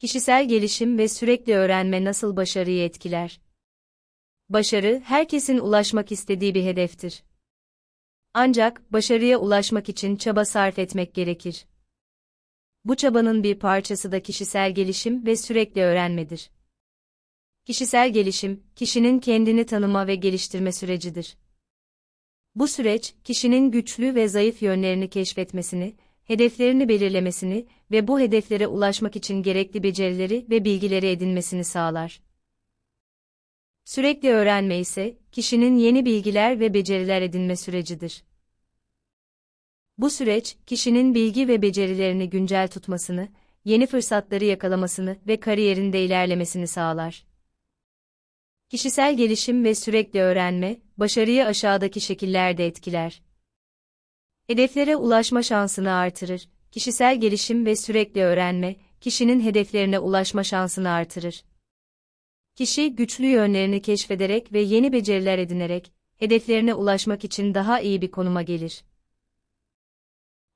kişisel gelişim ve sürekli öğrenme nasıl başarıyı etkiler? Başarı, herkesin ulaşmak istediği bir hedeftir. Ancak, başarıya ulaşmak için çaba sarf etmek gerekir. Bu çabanın bir parçası da kişisel gelişim ve sürekli öğrenmedir. Kişisel gelişim, kişinin kendini tanıma ve geliştirme sürecidir. Bu süreç, kişinin güçlü ve zayıf yönlerini keşfetmesini, hedeflerini belirlemesini ve bu hedeflere ulaşmak için gerekli becerileri ve bilgileri edinmesini sağlar. Sürekli öğrenme ise, kişinin yeni bilgiler ve beceriler edinme sürecidir. Bu süreç, kişinin bilgi ve becerilerini güncel tutmasını, yeni fırsatları yakalamasını ve kariyerinde ilerlemesini sağlar. Kişisel gelişim ve sürekli öğrenme, başarıyı aşağıdaki şekillerde etkiler hedeflere ulaşma şansını artırır. Kişisel gelişim ve sürekli öğrenme, kişinin hedeflerine ulaşma şansını artırır. Kişi güçlü yönlerini keşfederek ve yeni beceriler edinerek, hedeflerine ulaşmak için daha iyi bir konuma gelir.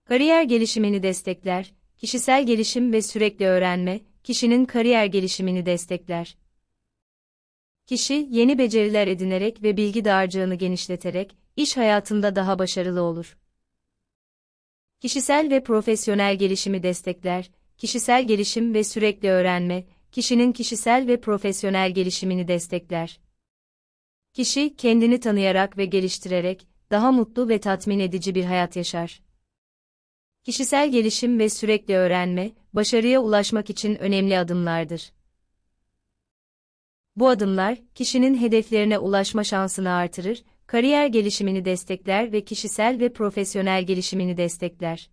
Kariyer gelişimini destekler, kişisel gelişim ve sürekli öğrenme, kişinin kariyer gelişimini destekler. Kişi, yeni beceriler edinerek ve bilgi dağarcığını genişleterek, iş hayatında daha başarılı olur. Kişisel ve profesyonel gelişimi destekler, kişisel gelişim ve sürekli öğrenme, kişinin kişisel ve profesyonel gelişimini destekler. Kişi kendini tanıyarak ve geliştirerek daha mutlu ve tatmin edici bir hayat yaşar. Kişisel gelişim ve sürekli öğrenme, başarıya ulaşmak için önemli adımlardır. Bu adımlar, kişinin hedeflerine ulaşma şansını artırır kariyer gelişimini destekler ve kişisel ve profesyonel gelişimini destekler.